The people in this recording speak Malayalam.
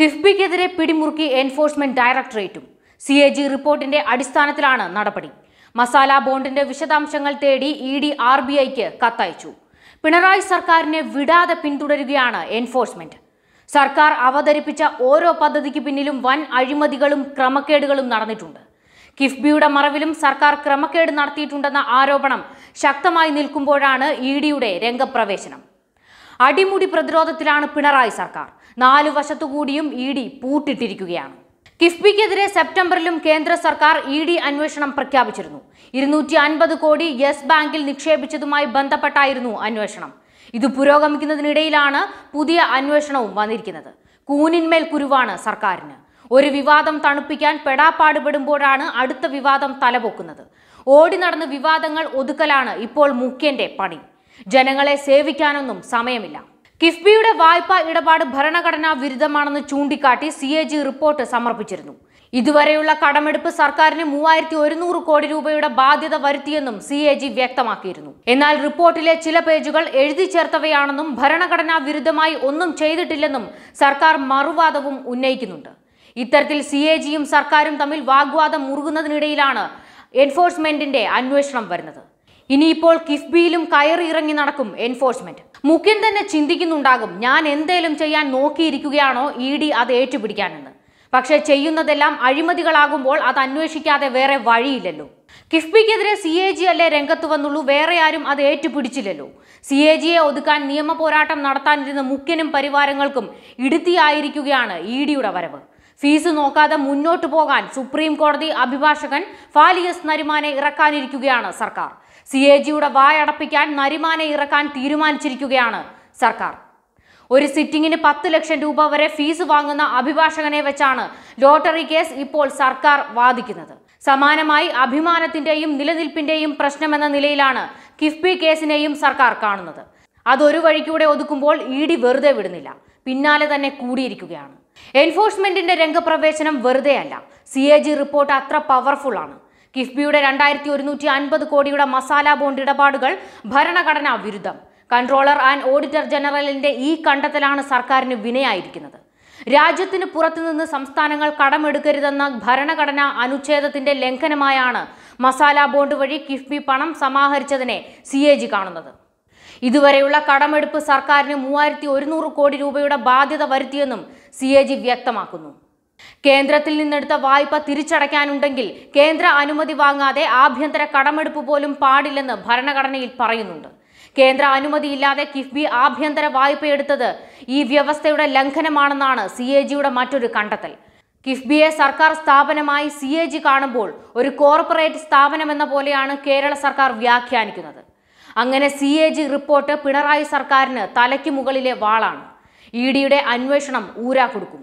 കിഫ്ബിക്കെതിരെ പിടിമുറുക്കി എൻഫോഴ്സ്മെന്റ് ഡയറക്ടറേറ്റും സി എ ജി റിപ്പോർട്ടിന്റെ അടിസ്ഥാനത്തിലാണ് നടപടി മസാല ബോണ്ടിന്റെ വിശദാംശങ്ങൾ തേടി ഇ ഡി ആർ ബി ഐക്ക് കത്തയച്ചു പിണറായി സർക്കാരിനെ വിടാതെ പിന്തുടരുകയാണ് എൻഫോഴ്സ്മെന്റ് സർക്കാർ അവതരിപ്പിച്ച ഓരോ പദ്ധതിക്ക് പിന്നിലും വൻ അഴിമതികളും ക്രമക്കേടുകളും നടന്നിട്ടുണ്ട് കിഫ്ബിയുടെ മറവിലും സർക്കാർ ക്രമക്കേട് നടത്തിയിട്ടുണ്ടെന്ന ആരോപണം ശക്തമായി നിൽക്കുമ്പോഴാണ് ഇ ഡിയുടെ രംഗപ്രവേശനം അടിമുടി പ്രതിരോധത്തിലാണ് പിണറായി സർക്കാർ നാലു വശത്തുകൂടിയും ഇ ഡി പൂട്ടിട്ടിരിക്കുകയാണ് കിഫ്ബിക്കെതിരെ സെപ്റ്റംബറിലും കേന്ദ്ര സർക്കാർ ഇ ഡി അന്വേഷണം പ്രഖ്യാപിച്ചിരുന്നു ഇരുന്നൂറ്റി അൻപത് കോടി യെസ് ബാങ്കിൽ നിക്ഷേപിച്ചതുമായി ബന്ധപ്പെട്ടായിരുന്നു അന്വേഷണം ഇത് പുരോഗമിക്കുന്നതിനിടയിലാണ് പുതിയ അന്വേഷണവും വന്നിരിക്കുന്നത് കൂനിന്മേൽ കുരുവാണ് സർക്കാരിന് ഒരു വിവാദം തണുപ്പിക്കാൻ പെടാപ്പാടുപെടുമ്പോഴാണ് അടുത്ത വിവാദം തലപൊക്കുന്നത് ഓടി നടന്ന് വിവാദങ്ങൾ ഒതുക്കലാണ് ഇപ്പോൾ മുഖ്യന്റെ പണി ജനങ്ങളെ സേവിക്കാനൊന്നും സമയമില്ല കിഫ്ബിയുടെ വായ്പ ഇടപാട് ഭരണഘടനാ വിരുദ്ധമാണെന്ന് ചൂണ്ടിക്കാട്ടി സി എ ജി റിപ്പോർട്ട് സമർപ്പിച്ചിരുന്നു ഇതുവരെയുള്ള കടമെടുപ്പ് സർക്കാരിന് മൂവായിരത്തി ഒരുന്നൂറ് കോടി രൂപയുടെ ബാധ്യത വരുത്തിയെന്നും സി എ ജി വ്യക്തമാക്കിയിരുന്നു എന്നാൽ റിപ്പോർട്ടിലെ ചില പേജുകൾ എഴുതി ചേർത്തവയാണെന്നും ഭരണഘടനാ വിരുദ്ധമായി ഒന്നും ചെയ്തിട്ടില്ലെന്നും സർക്കാർ മറുവാദവും ഉന്നയിക്കുന്നുണ്ട് ഇത്തരത്തിൽ സി എ ജിയും സർക്കാരും തമ്മിൽ വാഗ്വാദം മുറുകുന്നതിനിടയിലാണ് എൻഫോഴ്സ്മെന്റിന്റെ അന്വേഷണം വരുന്നത് ഇനിയിപ്പോൾ കിഫ്ബിയിലും കയറി ഇറങ്ങി നടക്കും എൻഫോഴ്സ്മെന്റ് മുഖ്യം തന്നെ ചിന്തിക്കുന്നുണ്ടാകും ഞാൻ എന്തേലും ചെയ്യാൻ നോക്കിയിരിക്കുകയാണോ ഇ ഡി അത് ഏറ്റുപിടിക്കാനെന്ന് പക്ഷെ ചെയ്യുന്നതെല്ലാം അഴിമതികളാകുമ്പോൾ അത് അന്വേഷിക്കാതെ വേറെ വഴിയില്ലല്ലോ കിഫ്ബിക്കെതിരെ സി എ ജി അല്ലേ രംഗത്ത് വന്നുള്ളൂ വേറെ ആരും അത് ഏറ്റുപിടിച്ചില്ലല്ലോ സി എ ജിയെ ഒതുക്കാൻ നിയമ പോരാട്ടം നടത്താനിരുന്ന മുഖ്യനും പരിവാരങ്ങൾക്കും ഇടുത്തിയായിരിക്കുകയാണ് ഇ ഡിയുടെ വരവ് ഫീസ് നോക്കാതെ മുന്നോട്ടു പോകാൻ സുപ്രീം കോടതി അഭിഭാഷകൻ ഫാലിയസ് നരിമാനെ ഇറക്കാനിരിക്കുകയാണ് സർക്കാർ സി എ ജിയുടെ വായടപ്പിക്കാൻ നരിമാനെ ഇറക്കാൻ തീരുമാനിച്ചിരിക്കുകയാണ് സർക്കാർ ഒരു സിറ്റിംഗിന് പത്ത് ലക്ഷം രൂപ വരെ ഫീസ് വാങ്ങുന്ന അഭിഭാഷകനെ വെച്ചാണ് ലോട്ടറി കേസ് ഇപ്പോൾ സർക്കാർ വാദിക്കുന്നത് സമാനമായി അഭിമാനത്തിന്റെയും നിലനിൽപ്പിന്റെയും പ്രശ്നമെന്ന നിലയിലാണ് കിഫ്ബി കേസിനെയും സർക്കാർ കാണുന്നത് അതൊരു വഴിക്കൂടെ ഒതുക്കുമ്പോൾ ഇ ഡി വെറുതെ വിടുന്നില്ല പിന്നാലെ തന്നെ കൂടിയിരിക്കുകയാണ് എൻഫോഴ്സ്മെന്റിന്റെ രംഗപ്രവേശനം വെറുതെയല്ല സി എ ജി റിപ്പോർട്ട് അത്ര പവർഫുൾ ആണ് കിഫ്ബിയുടെ രണ്ടായിരത്തി ഒരുന്നൂറ്റി അൻപത് കോടിയുടെ മസാല ബോണ്ട് ഇടപാടുകൾ ഭരണഘടനാ വിരുദ്ധം കൺട്രോളർ ആൻഡ് ഓഡിറ്റർ ജനറലിന്റെ ഈ കണ്ടെത്തലാണ് സർക്കാരിന് വിനയായിരിക്കുന്നത് രാജ്യത്തിന് പുറത്തുനിന്ന് സംസ്ഥാനങ്ങൾ കടമെടുക്കരുതെന്ന ഭരണഘടനാ അനുച്ഛേദത്തിന്റെ ലംഘനമായാണ് മസാല ബോണ്ട് വഴി കിഫ്ബി പണം സമാഹരിച്ചതിനെ സി എ ജി കാണുന്നത് ഇതുവരെയുള്ള കടമെടുപ്പ് സർക്കാരിന് മൂവായിരത്തി ഒരുന്നൂറ് കോടി രൂപയുടെ ബാധ്യത വരുത്തിയെന്നും സി എ ജി വ്യക്തമാക്കുന്നു കേന്ദ്രത്തിൽ നിന്നെടുത്ത വായ്പ തിരിച്ചടയ്ക്കാനുണ്ടെങ്കിൽ കേന്ദ്ര അനുമതി വാങ്ങാതെ ആഭ്യന്തര കടമെടുപ്പ് പോലും പാടില്ലെന്ന് ഭരണഘടനയിൽ പറയുന്നുണ്ട് കേന്ദ്ര അനുമതിയില്ലാതെ കിഫ്ബി ആഭ്യന്തര വായ്പയെടുത്തത് ഈ വ്യവസ്ഥയുടെ ലംഘനമാണെന്നാണ് സി എ ജിയുടെ മറ്റൊരു കണ്ടെത്തൽ കിഫ്ബിയെ സർക്കാർ സ്ഥാപനമായി സി എ ജി കാണുമ്പോൾ ഒരു കോർപ്പറേറ്റ് സ്ഥാപനമെന്ന പോലെയാണ് കേരള സർക്കാർ വ്യാഖ്യാനിക്കുന്നത് അങ്ങനെ C A G report Pinarayi സർക്കാരിന് തലയ്ക്ക് മുകളിലെ വാളാണ് ഇ ഡിയുടെ അന്വേഷണം ഊരാ കൊടുക്കും